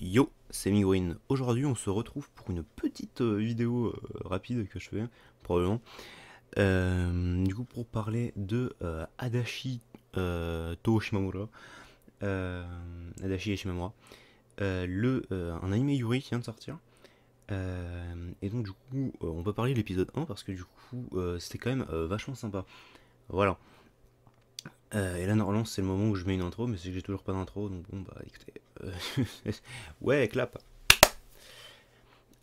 Yo, c'est Miwin. Aujourd'hui, on se retrouve pour une petite euh, vidéo euh, rapide que je fais, probablement. Euh, du coup, pour parler de euh, Adachi Toshimamura. Adachi Shimamura. le, un anime Yuri qui vient de sortir. et donc, du coup, on peut parler de l'épisode 1 parce que du coup, c'était quand même vachement sympa. Voilà et là, normalement, c'est le moment où je mets une intro, mais c'est que j'ai toujours pas d'intro, donc bon, bah écoutez. Euh, ouais, clap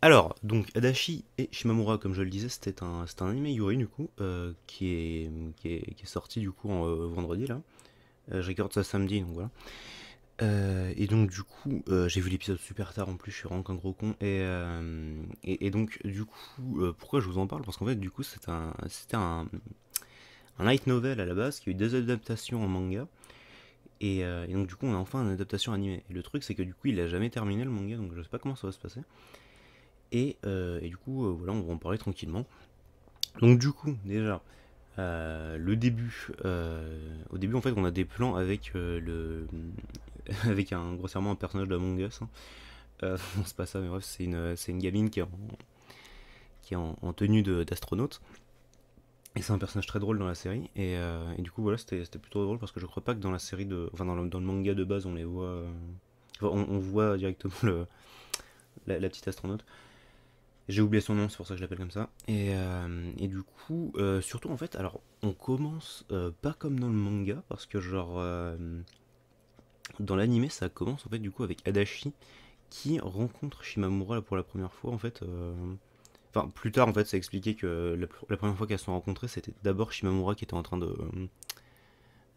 Alors, donc, Adachi et Shimamura, comme je le disais, c'était un, un anime Yuri, du coup, euh, qui, est, qui, est, sorti, du coup, en, euh, vendredi, là. je regarde ça samedi, donc voilà. et donc du coup, j'ai vu l'épisode super tard en plus, je suis vraiment qu'un gros con. Et, et, donc du coup, pourquoi je vous en parle Parce qu'en fait du coup c'était un, un light novel à la base, qui a eu des adaptations en manga. Euh, et, donc du coup on a enfin une adaptation animée. Et le truc c'est que du coup il n'a jamais terminé le manga, donc je sais pas comment ça va se passer. Et, euh, du coup euh, voilà on va en parler tranquillement. Donc du coup déjà le début, au début en fait on a des plans avec le, avec un grossièrement un personnage de Us. Hein. c'est pas ça mais bref c'est une, une gamine qui est qui en tenue d'astronaute. Et c'est un personnage très drôle dans la série. Et, euh, du coup, voilà, c'était plutôt drôle parce que je crois pas que dans la série de. Enfin, dans le, manga de base, on les voit. Euh, on, voit directement le, la, petite astronaute. J'ai oublié son nom, c'est pour ça que je l'appelle comme ça. Et, euh, et du coup, surtout en fait, alors, on commence pas comme dans le manga parce que, genre. dans l'anime, ça commence en fait, du coup, avec Adachi qui rencontre Shimamura pour la première fois, en fait plus tard, en fait, ça expliquait que la, première fois qu'elles se sont rencontrées, c'était d'abord Shimamura qui était en train de.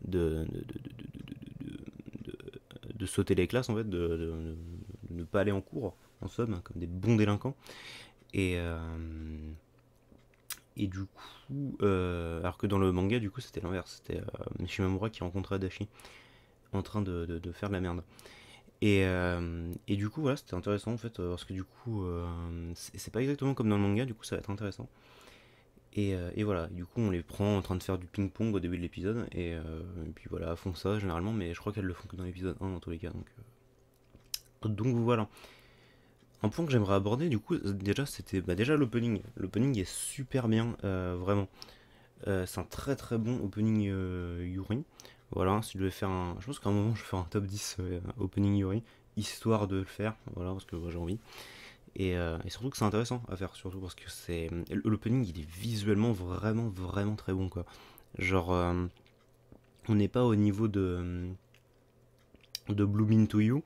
de. sauter les classes, en fait, de, ne pas aller en cours, en somme, comme des bons délinquants. Et. et du coup. alors que dans le manga, du coup, c'était l'inverse. C'était Shimamura qui rencontrait Adachi en train de, de, faire de la merde. Euh, et, du coup, voilà, c'était intéressant en fait, euh, parce que du coup, euh, c'est pas exactement comme dans le manga, du coup, ça va être intéressant. Et, voilà, du coup, on les prend en train de faire du ping-pong au début de l'épisode, et, puis voilà, font ça généralement, mais je crois qu'elles le font que dans l'épisode 1 dans tous les cas, donc. Donc voilà. Un point que j'aimerais aborder, du coup, déjà, c'était bah, déjà l'opening. L'opening est super bien, vraiment. c'est un très très bon opening Yuri. Voilà, si je devais faire un. Je pense qu'à un moment, je vais faire un top 10 euh, opening Yuri, histoire de le faire, voilà, parce que j'ai envie. Euh, et, surtout que c'est intéressant à faire, surtout parce que c'est. L'opening, il est visuellement vraiment, vraiment très bon, quoi. Genre, euh, on n'est pas au niveau de. de Blooming to You.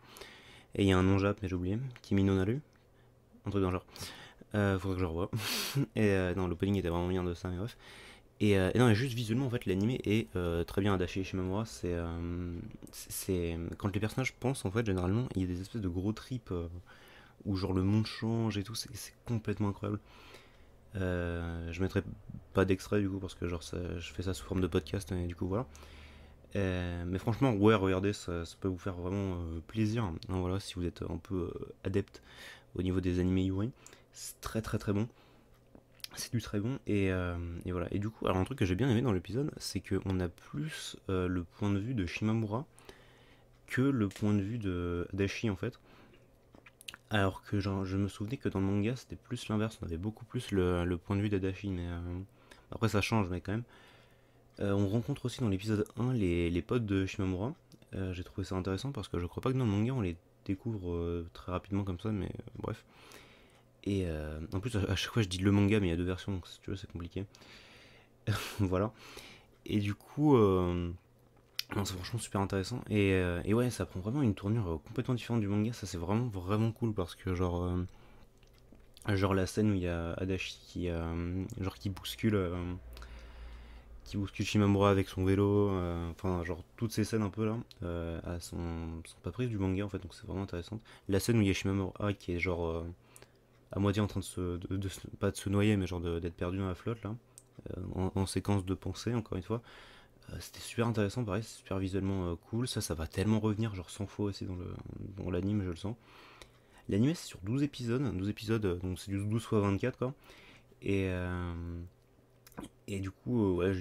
Et il y a un nom jap, mais j'ai oublié, Kimi no Un truc dans le genre. faudrait que je revoie. et non, l'opening était vraiment bien de ça, mais bref. Euh, et, non, juste visuellement, en fait, l'anime est euh, très bien attaché chez moi. Euh, c'est, c'est quand les personnages pensent, en fait, généralement, il y a des espèces de gros tripes où genre le monde change et tout. C'est, complètement incroyable. je mettrai pas d'extrait du coup parce que genre je fais ça sous forme de podcast hein, et du coup voilà. mais franchement, ouais, regardez, ça, peut vous faire vraiment plaisir. Hein, voilà, si vous êtes un peu adepte au niveau des animés UI, c'est très très très bon c'est du très bon et, euh, et, voilà. Et du coup, alors un truc que j'ai bien aimé dans l'épisode, c'est qu'on a plus euh, le point de vue de Shimamura que le point de vue de d'Ashi en fait. Alors que je me souvenais que dans le manga c'était plus l'inverse, on avait beaucoup plus le, point de vue d'Adashi, mais euh, après ça change mais quand même. on rencontre aussi dans l'épisode 1 les, les, potes de Shimamura. j'ai trouvé ça intéressant parce que je crois pas que dans le manga on les découvre très rapidement comme ça, mais bref. Et euh, en plus, à chaque fois, je dis le manga, mais il y a deux versions, donc si tu veux, c'est compliqué. voilà. Et du coup, euh, c'est franchement super intéressant. Euh, et, ouais, ça prend vraiment une tournure complètement différente du manga. Ça, c'est vraiment, vraiment cool parce que, genre, genre la scène où il y a Adachi qui, genre, qui bouscule. qui bouscule Shimamura avec son vélo, enfin genre toutes ces scènes un peu là, à sont, sont, pas prises du manga en fait, donc c'est vraiment intéressant. La scène où il y a Shimamura qui est genre à moitié en train de se, pas de se noyer, mais genre d'être perdu dans la flotte, là, euh, en, séquence de pensée, encore une fois. Euh, c'était super intéressant, pareil, super visuellement euh, cool. Ça, ça va tellement revenir, genre 100 faux aussi dans l'anime, je le sens. L'anime, c'est sur 12 épisodes, 12 épisodes, donc c'est du 12 x 24, quoi. Et, et du coup, ouais,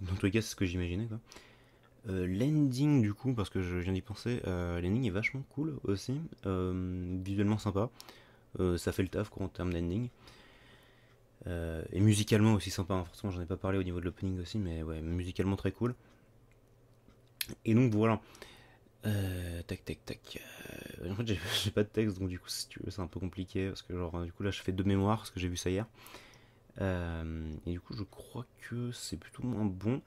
dans tous les cas, c'est ce que j'imaginais, quoi. l'ending du coup, parce que je viens d'y penser, l'ending est vachement cool aussi, visuellement sympa. Euh, ça fait le taf quoi, en termes d'ending. Euh, et musicalement aussi sympa, hein. forcément j'en ai pas parlé au niveau de l'opening aussi, mais ouais, musicalement très cool. Et donc voilà. Euh, tac tac tac. en fait, j'ai pas de texte, donc du coup, si tu veux, c'est un peu compliqué parce que, genre, du coup, là, je fais deux mémoires parce que j'ai vu ça hier. et du coup, je crois que c'est plutôt moins bon.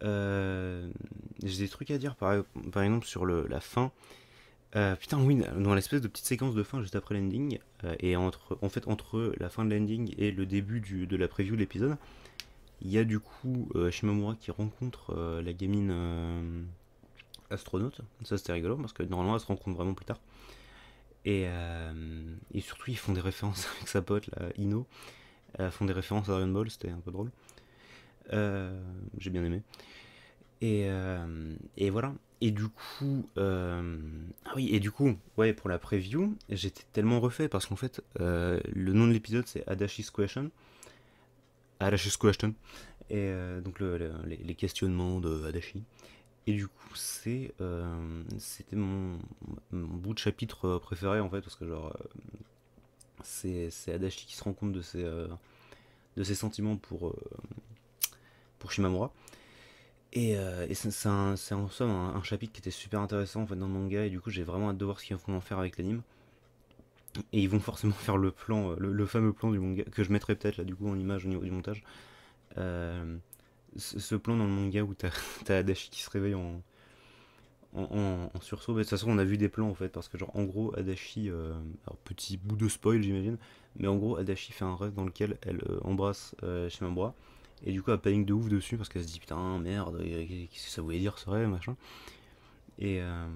j'ai des trucs à dire par, exemple sur la fin. Euh, putain, oui, dans l'espèce de petite séquence de fin juste après l'ending, euh, et entre, en fait, entre la fin de l'ending et le début de la preview de l'épisode, il y a du coup euh, Shimamura qui rencontre euh, la gamine astronaute. Ça, c'était rigolo parce que normalement, elle se rencontre vraiment plus tard. Et, et surtout, ils font des références avec sa pote, là, Ino. font des références à Dragon Ball, c'était un peu drôle. J'ai bien aimé. Et, et voilà et du coup, euh, ah oui, et du coup, ouais, pour la preview, j'étais tellement refait parce qu'en fait, euh, le nom de l'épisode c'est Adachi's Question. Adachi's Question. Et euh, donc les questionnements de Adachi. Et du coup, c'est, c'était mon, bout de chapitre préféré en fait, parce que genre, c'est, Adachi qui se rend compte de ses, de ses sentiments pour, pour Shimamura. Et, euh, c'est en somme un, chapitre qui était super intéressant dans le manga, et du coup j'ai vraiment hâte de voir ce qu'ils vont faire avec l'anime. Et ils vont forcément faire le plan, euh, le, fameux plan du manga, que je mettrai peut-être là du coup en image au niveau du montage. Euh, ce, plan dans le manga où t'as Adachi qui se réveille en, sursaut. Mais bah, de toute façon, on a vu des plans en fait, parce que genre en gros, Adachi, alors petit bout de spoil j'imagine, mais en gros, Adachi fait un rêve dans lequel elle embrasse Shimabura. Et du coup, elle panique de ouf dessus parce qu'elle se dit putain, merde, euh, qu'est-ce que ça voulait dire ce rêve, machin. Et, euh,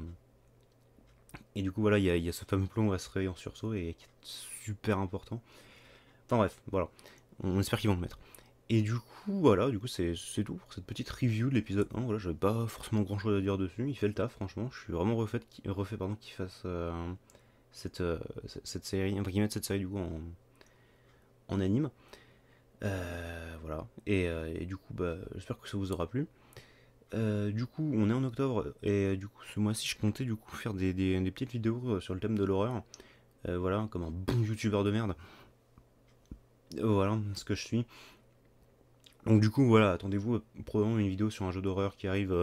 et du coup, voilà, il y, a ce fameux plomb où elle se réveille en sursaut et qui est super important. Enfin bref, voilà. On, espère qu'ils vont le mettre. Et du coup, voilà, du coup, c'est tout pour cette petite review de l'épisode 1. Voilà, j'avais pas forcément grand chose à dire dessus. Il fait le taf, franchement. Je suis vraiment refait, refait pardon, qu'il fasse euh, cette, cette, série, enfin, qu'il mette cette série du coup en, en anime. Euh, voilà. Euh, et, du coup, bah, j'espère que ça vous aura plu. Euh, du coup, on est en octobre et du coup, ce mois-ci, je comptais du coup faire des, petites vidéos sur le thème de l'horreur. voilà, comme un bon youtubeur de merde. Voilà ce que je suis. Donc, du coup, voilà, attendez-vous probablement une vidéo sur un jeu d'horreur qui arrive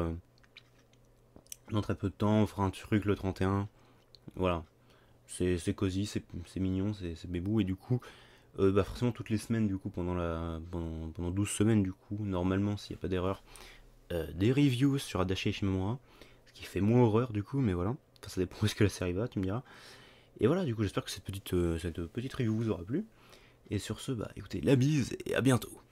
dans très peu de temps. On fera un truc le 31. Voilà, c'est cosy, c'est mignon, c'est bébou. Et du coup, euh, bah, forcément toutes les semaines du coup pendant la pendant, 12 semaines du coup normalement s'il n'y a pas d'erreur euh, des reviews sur Adachi et moi ce qui fait moins horreur du coup mais voilà enfin, ça dépend où est-ce que la série va tu me diras et voilà du coup j'espère que cette petite euh, cette petite review vous aura plu et sur ce bah écoutez la bise et à bientôt